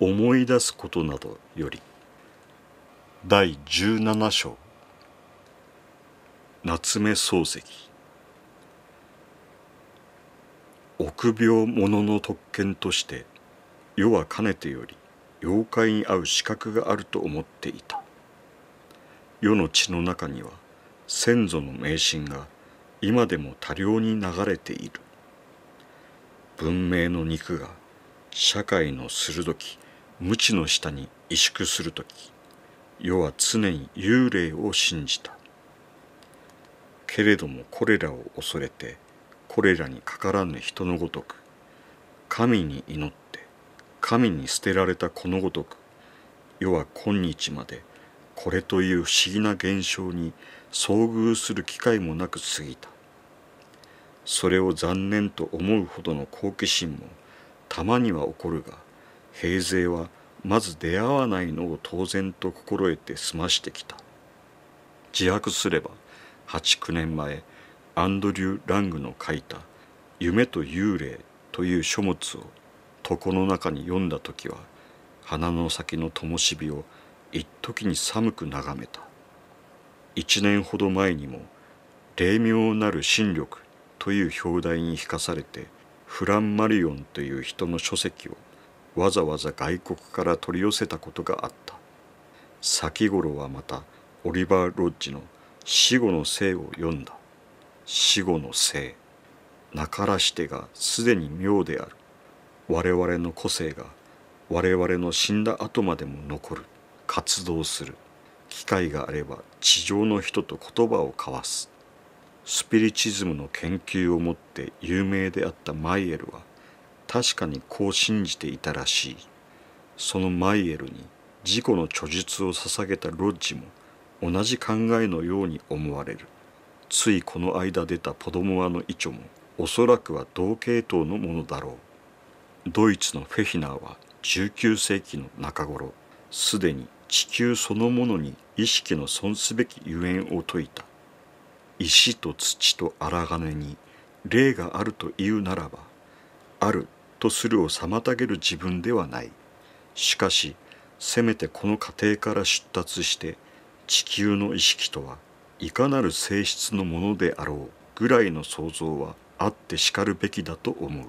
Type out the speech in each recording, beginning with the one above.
思い出すことなどより第17章夏目漱石臆病者の特権として世はかねてより妖怪に合う資格があると思っていた世の血の中には先祖の迷信が今でも多量に流れている文明の肉が社会の鋭き無知の下に萎縮する時世は常に幽霊を信じたけれどもこれらを恐れてこれらにかからぬ人のごとく神に祈って神に捨てられたこのごとく世は今日までこれという不思議な現象に遭遇する機会もなく過ぎたそれを残念と思うほどの好奇心もたまには起こるが平勢はまず出会わないのを当然と心得て済ましてきた自白すれば89年前アンドリュー・ラングの書いた「夢と幽霊」という書物を床の中に読んだ時は鼻の先の灯火を一時に寒く眺めた一年ほど前にも「霊妙なる新力」という表題に引かされてフラン・マリオンという人の書籍をわざわざ外国から取り寄せたことがあった先頃はまたオリバー・ロッジの死後の生を読んだ死後の生なからしてがすでに妙である我々の個性が我々の死んだ後までも残る活動する機会があれば地上の人と言葉を交わすスピリチズムの研究をもって有名であったマイエルは「確かにこう信じていたらしいそのマイエルに自己の著述を捧げたロッジも同じ考えのように思われるついこの間出たポドモアの遺著もおそらくは同系統のものだろうドイツのフェヒナーは19世紀の中頃すでに地球そのものに意識の損すべきゆえんを説いた石と土と荒金に霊があるというならばあるとするを妨げる自分ではないしかしせめてこの過程から出立して地球の意識とはいかなる性質のものであろうぐらいの想像はあってしかるべきだと思う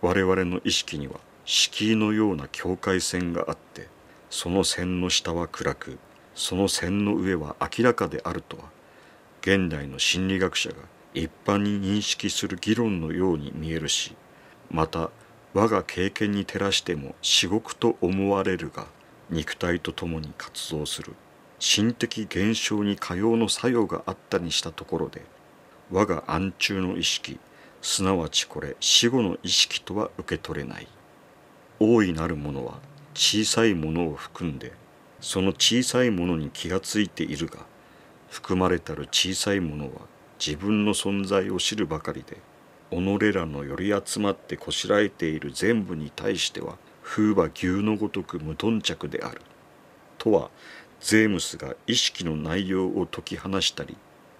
我々の意識には敷居のような境界線があってその線の下は暗くその線の上は明らかであるとは現代の心理学者が一般に認識する議論のように見えるしまた我が経験に照らしても至極と思われるが肉体と共に活動する心的現象にかようの作用があったにしたところで我が暗中の意識すなわちこれ死後の意識とは受け取れない大いなるものは小さいものを含んでその小さいものに気がついているが含まれたる小さいものは自分の存在を知るばかりで己らのより集まってこしらえている全部に対しては風は牛のごとく無頓着である」とはゼームスが意識の内容を解き放したり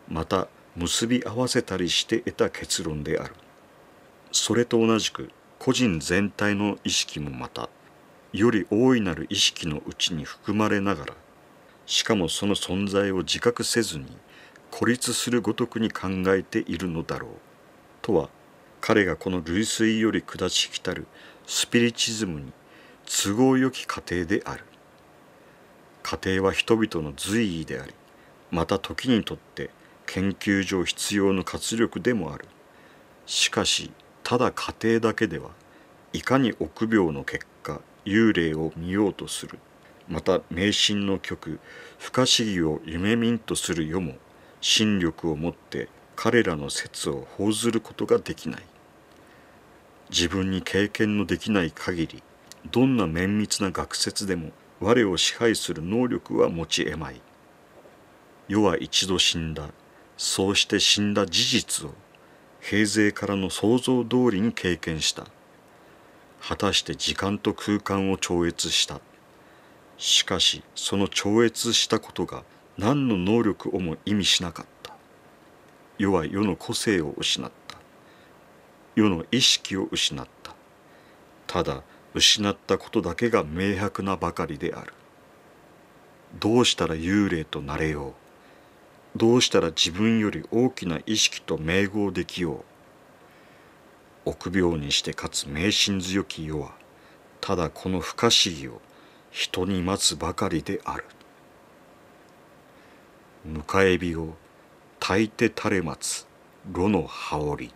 また結び合わせたりして得た結論であるそれと同じく個人全体の意識もまたより大いなる意識のうちに含まれながらしかもその存在を自覚せずに孤立するごとくに考えているのだろうとは彼がこの類推より下しきたるスピリチズムに都合よき過程である過程は人々の随意でありまた時にとって研究上必要の活力でもあるしかしただ過程だけではいかに臆病の結果幽霊を見ようとするまた迷信の曲不可思議を夢見んとする世も心力をもって彼らの説を報ずることができない自分に経験のできない限りどんな綿密な学説でも我を支配する能力は持ちえまい世は一度死んだそうして死んだ事実を平勢からの想像通りに経験した果たして時間と空間を超越したしかしその超越したことが何の能力をも意味しなかった世は世の個性を失った世の意識を失ったただ失ったことだけが明白なばかりであるどうしたら幽霊となれようどうしたら自分より大きな意識と名合できよう臆病にしてかつ迷信強き世はただこの不可思議を人に待つばかりである迎え火を焚いて垂れ待つ炉の羽織